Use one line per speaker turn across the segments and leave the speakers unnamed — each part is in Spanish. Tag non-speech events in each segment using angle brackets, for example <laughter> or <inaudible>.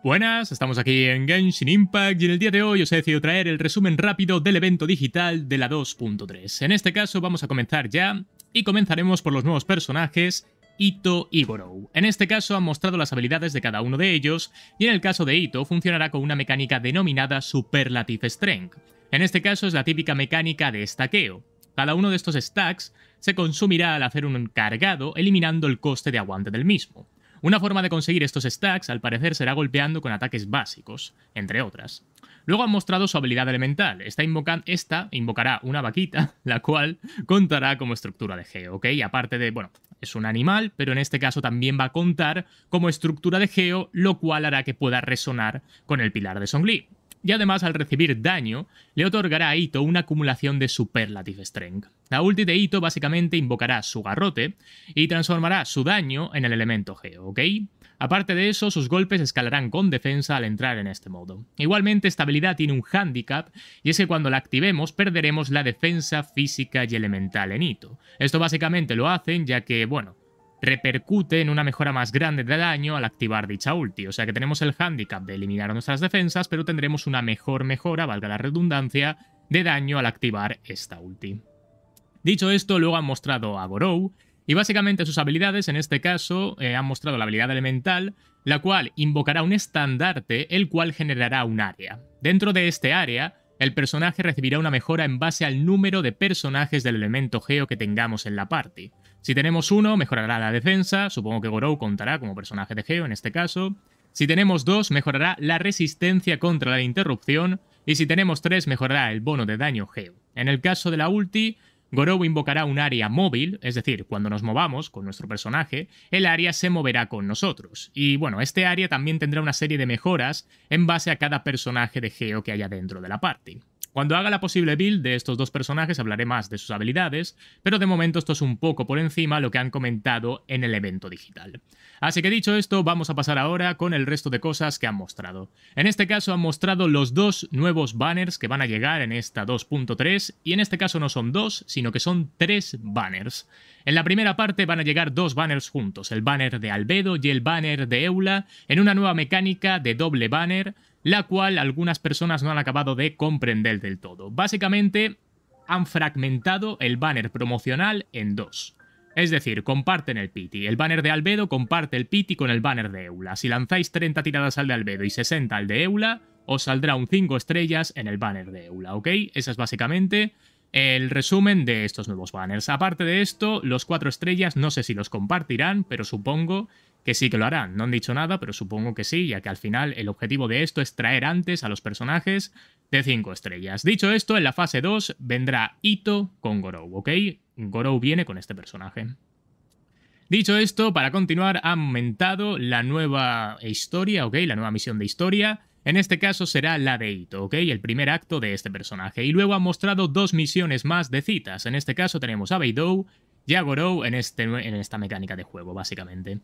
Buenas, estamos aquí en Genshin Impact y en el día de hoy os he decidido traer el resumen rápido del evento digital de la 2.3. En este caso vamos a comenzar ya y comenzaremos por los nuevos personajes Ito y Borou. En este caso han mostrado las habilidades de cada uno de ellos y en el caso de Ito funcionará con una mecánica denominada Superlative Strength. En este caso es la típica mecánica de estaqueo. Cada uno de estos stacks se consumirá al hacer un cargado eliminando el coste de aguante del mismo. Una forma de conseguir estos stacks al parecer será golpeando con ataques básicos, entre otras. Luego ha mostrado su habilidad elemental, esta, esta invocará una vaquita, la cual contará como estructura de geo, ¿ok? Aparte de, bueno, es un animal, pero en este caso también va a contar como estructura de geo, lo cual hará que pueda resonar con el pilar de Songli y además al recibir daño, le otorgará a Ito una acumulación de Superlative Strength. La ulti de Ito básicamente invocará su garrote y transformará su daño en el elemento geo, ¿ok? Aparte de eso, sus golpes escalarán con defensa al entrar en este modo. Igualmente, esta habilidad tiene un handicap, y es que cuando la activemos perderemos la defensa física y elemental en Ito. Esto básicamente lo hacen ya que, bueno, repercute en una mejora más grande de daño al activar dicha ulti. O sea que tenemos el hándicap de eliminar nuestras defensas, pero tendremos una mejor mejora, valga la redundancia, de daño al activar esta ulti. Dicho esto, luego han mostrado a Gorou, y básicamente sus habilidades, en este caso, eh, han mostrado la habilidad elemental, la cual invocará un estandarte, el cual generará un área. Dentro de este área, el personaje recibirá una mejora en base al número de personajes del elemento geo que tengamos en la party. Si tenemos uno, mejorará la defensa, supongo que Gorou contará como personaje de Geo en este caso. Si tenemos dos, mejorará la resistencia contra la interrupción. Y si tenemos tres, mejorará el bono de daño Geo. En el caso de la ulti, Gorou invocará un área móvil, es decir, cuando nos movamos con nuestro personaje, el área se moverá con nosotros. Y bueno, este área también tendrá una serie de mejoras en base a cada personaje de Geo que haya dentro de la party. Cuando haga la posible build de estos dos personajes hablaré más de sus habilidades, pero de momento esto es un poco por encima lo que han comentado en el evento digital. Así que dicho esto, vamos a pasar ahora con el resto de cosas que han mostrado. En este caso han mostrado los dos nuevos banners que van a llegar en esta 2.3, y en este caso no son dos, sino que son tres banners. En la primera parte van a llegar dos banners juntos, el banner de Albedo y el banner de Eula, en una nueva mecánica de doble banner, la cual algunas personas no han acabado de comprender del todo. Básicamente, han fragmentado el banner promocional en dos. Es decir, comparten el pity. El banner de Albedo comparte el pity con el banner de Eula. Si lanzáis 30 tiradas al de Albedo y 60 al de Eula, os saldrá un 5 estrellas en el banner de Eula, ¿ok? Esa es básicamente el resumen de estos nuevos banners. Aparte de esto, los 4 estrellas no sé si los compartirán, pero supongo que sí que lo harán. No han dicho nada, pero supongo que sí, ya que al final el objetivo de esto es traer antes a los personajes de 5 estrellas. Dicho esto, en la fase 2 vendrá Ito con Gorou, ¿ok? Gorou viene con este personaje. Dicho esto, para continuar, ha aumentado la nueva historia, ¿ok? La nueva misión de historia. En este caso será la de Ito, ¿ok? El primer acto de este personaje. Y luego han mostrado dos misiones más de citas. En este caso tenemos a Beidou y a Gorou en, este, en esta mecánica de juego, básicamente.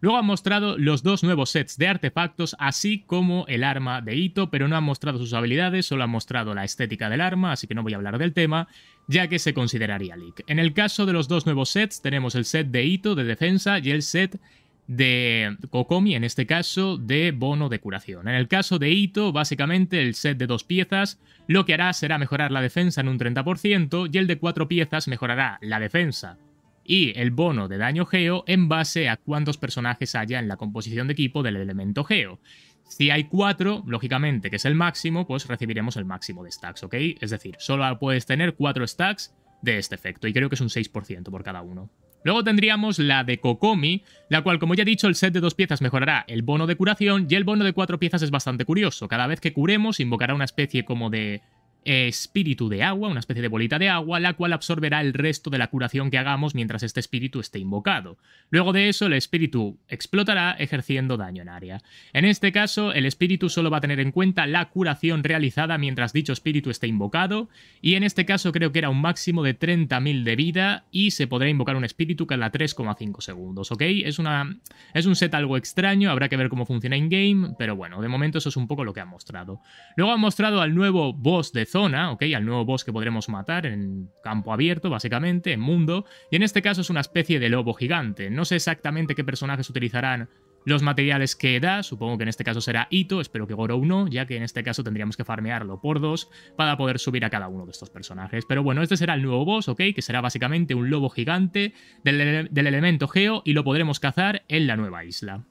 Luego han mostrado los dos nuevos sets de artefactos, así como el arma de Ito, pero no han mostrado sus habilidades, solo han mostrado la estética del arma, así que no voy a hablar del tema, ya que se consideraría leak. En el caso de los dos nuevos sets, tenemos el set de Ito de defensa y el set de Kokomi, en este caso, de bono de curación. En el caso de Ito, básicamente el set de dos piezas lo que hará será mejorar la defensa en un 30% y el de cuatro piezas mejorará la defensa y el bono de daño geo en base a cuántos personajes haya en la composición de equipo del elemento geo. Si hay cuatro, lógicamente, que es el máximo, pues recibiremos el máximo de stacks, ¿ok? Es decir, solo puedes tener cuatro stacks de este efecto, y creo que es un 6% por cada uno. Luego tendríamos la de Kokomi, la cual, como ya he dicho, el set de dos piezas mejorará el bono de curación, y el bono de cuatro piezas es bastante curioso. Cada vez que curemos, invocará una especie como de espíritu de agua, una especie de bolita de agua, la cual absorberá el resto de la curación que hagamos mientras este espíritu esté invocado. Luego de eso, el espíritu explotará ejerciendo daño en área. En este caso, el espíritu solo va a tener en cuenta la curación realizada mientras dicho espíritu esté invocado, y en este caso creo que era un máximo de 30.000 de vida y se podrá invocar un espíritu cada 3,5 segundos, ¿ok? Es, una, es un set algo extraño, habrá que ver cómo funciona in-game, pero bueno, de momento eso es un poco lo que han mostrado. Luego han mostrado al nuevo boss de zona, ¿ok? Al nuevo boss que podremos matar en campo abierto, básicamente, en mundo. Y en este caso es una especie de lobo gigante. No sé exactamente qué personajes utilizarán los materiales que da, supongo que en este caso será Ito, espero que Goro no, ya que en este caso tendríamos que farmearlo por dos para poder subir a cada uno de estos personajes. Pero bueno, este será el nuevo boss, ¿ok? Que será básicamente un lobo gigante del, elemento Geo y lo podremos cazar en la nueva isla,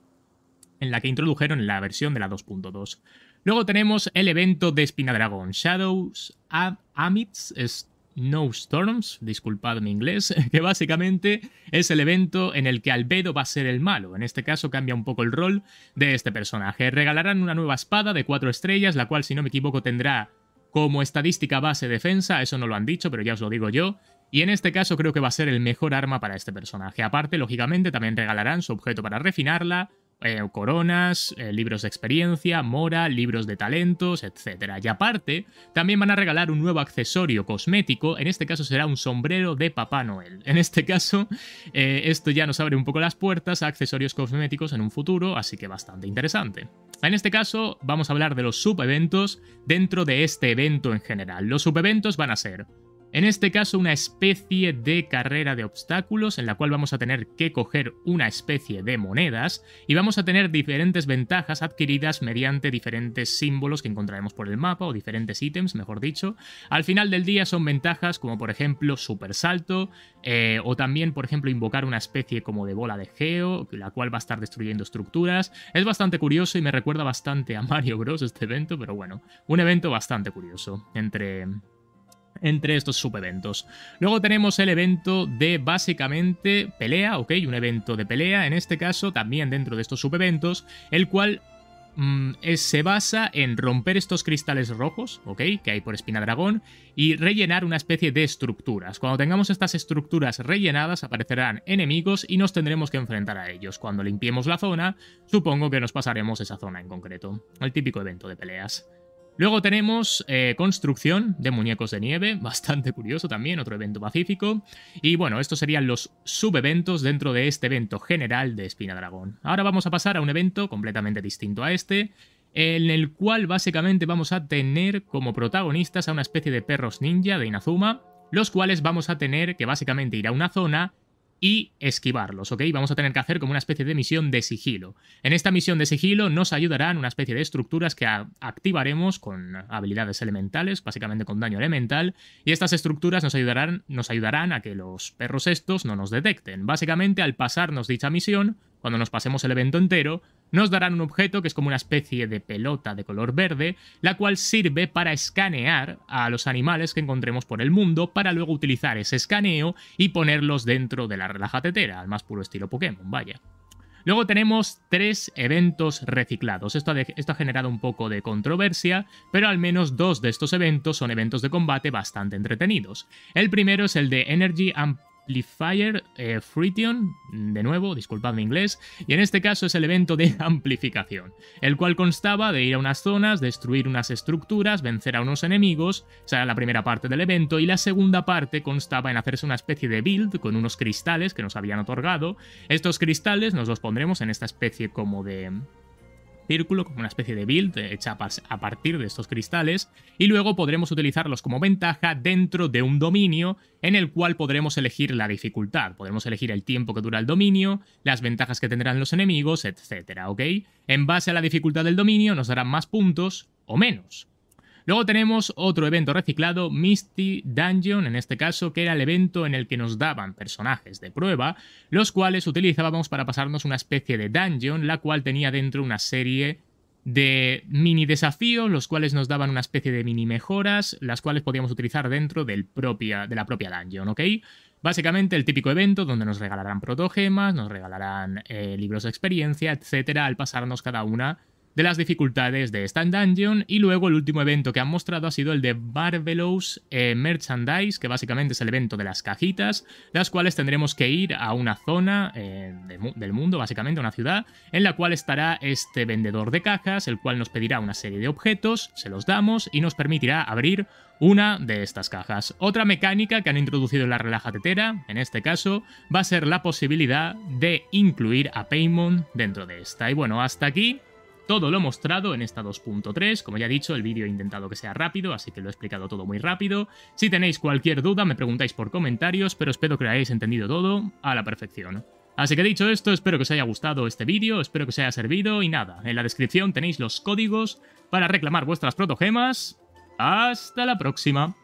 en la que introdujeron la versión de la 2.2. Luego tenemos el evento de Spinadragon, Shadows Amidst Snowstorms, disculpad mi inglés, <laughs> que básicamente es el evento en el que Albedo va a ser el malo. En este caso cambia un poco el rol de este personaje. Regalarán una nueva espada de cuatro estrellas, la cual si no me equivoco tendrá como estadística base defensa, eso no lo han dicho, pero ya os lo digo yo. Y en este caso creo que va a ser el mejor arma para este personaje. Aparte, lógicamente, también regalarán su objeto para refinarla, eh, coronas, eh, libros de experiencia, mora, libros de talentos, etc. Y aparte, también van a regalar un nuevo accesorio cosmético, en este caso será un sombrero de Papá Noel. <laughs> En este caso, eh, esto ya nos abre un poco las puertas a accesorios cosméticos en un futuro, así que bastante interesante. En este caso, vamos a hablar de los subeventos dentro de este evento en general. Los subeventos van a ser en este caso, una especie de carrera de obstáculos en la cual vamos a tener que coger una especie de monedas y vamos a tener diferentes ventajas adquiridas mediante diferentes símbolos que encontraremos por el mapa o diferentes ítems, mejor dicho. Al final del día son ventajas como por ejemplo supersalto salto eh, o también por ejemplo invocar una especie como de bola de geo, la cual va a estar destruyendo estructuras. Es bastante curioso y me recuerda bastante a <laughs> Mario Bros este evento, pero bueno, un evento bastante curioso entre entre estos subeventos. Luego tenemos el evento de básicamente pelea, ok, un evento de pelea, en este caso también dentro de estos subeventos, el cual mm, se basa en romper estos cristales rojos, ok, que hay por espina dragón, y rellenar una especie de estructuras. Cuando tengamos estas estructuras rellenadas aparecerán enemigos y nos tendremos que enfrentar a ellos. Cuando limpiemos la zona, supongo que nos pasaremos esa zona en concreto. El típico evento de peleas. Luego tenemos eh, construcción de muñecos de nieve, <laughs> bastante curioso también, otro evento pacífico. Y bueno, estos serían los subeventos dentro de este evento general de Espina Dragón. Ahora vamos a pasar a un evento completamente distinto a este, en el cual básicamente vamos a tener como protagonistas a una especie de perros ninja de Inazuma, los cuales vamos a tener que básicamente ir a una zona y esquivarlos, ¿ok? Vamos a tener que hacer como una especie de misión de sigilo. En esta misión de sigilo nos ayudarán una especie de estructuras que activaremos con habilidades elementales, básicamente con daño elemental, y estas estructuras nos ayudarán, nos ayudarán a que los perros estos no nos detecten. Básicamente, al pasarnos dicha misión, cuando nos pasemos el evento entero, nos darán un objeto que es como una especie de pelota de color verde, la cual sirve para escanear a los animales que encontremos por el mundo para luego utilizar ese escaneo y ponerlos dentro de la relaja tetera, al más puro estilo Pokémon, vaya. Luego tenemos tres eventos reciclados. Esto ha, generado un poco de controversia, pero al menos dos de estos eventos son eventos de combate bastante entretenidos. El primero es el de Energy and Amplifier eh, Frition, de nuevo, disculpadme mi inglés, y en este caso es el evento de <laughs> amplificación, el cual constaba de ir a unas zonas, destruir unas estructuras, vencer a unos enemigos, esa era la primera parte del evento, y la segunda parte constaba en hacerse una especie de build con unos cristales que nos habían otorgado. Estos cristales nos los pondremos en esta especie como de círculo, como una especie de build hecha a partir de estos cristales, y luego podremos utilizarlos como ventaja dentro de un dominio en el cual podremos elegir la dificultad, podremos elegir el tiempo que dura el dominio, las ventajas que tendrán los enemigos, etc. ¿ok? En base a la dificultad del dominio nos darán más puntos o menos. Luego tenemos otro evento reciclado, Misty Dungeon, en este caso, que era el evento en el que nos daban personajes de prueba, los cuales utilizábamos para pasarnos una especie de dungeon, la cual tenía dentro una serie de mini desafíos, los cuales nos daban una especie de mini mejoras, las cuales podíamos utilizar dentro del propia, de la propia dungeon, ¿ok? Básicamente el típico evento donde nos regalarán protogemas, nos regalarán eh, libros de experiencia, etcétera, al pasarnos cada una de las dificultades de Stand dungeon. Y luego el último evento que han mostrado ha sido el de barvelos eh, Merchandise, que básicamente es el evento de las cajitas, las cuales tendremos que ir a una zona eh, del mundo, básicamente una ciudad, en la cual estará este vendedor de cajas, el cual nos pedirá una serie de objetos, se los damos y nos permitirá abrir una de estas cajas. Otra mecánica que han introducido en la relaja tetera, en este caso, va a ser la posibilidad de incluir a Paymon dentro de esta. Y bueno, hasta aquí todo lo mostrado en esta 2.3, como ya he dicho, el vídeo he intentado que sea rápido, así que lo he explicado todo muy rápido. Si tenéis cualquier duda, me preguntáis por comentarios, pero espero que lo hayáis entendido todo a la perfección. Así que dicho esto, espero que os haya gustado este vídeo, espero que os haya servido y nada, en la descripción tenéis los códigos para reclamar vuestras protogemas. ¡Hasta la próxima!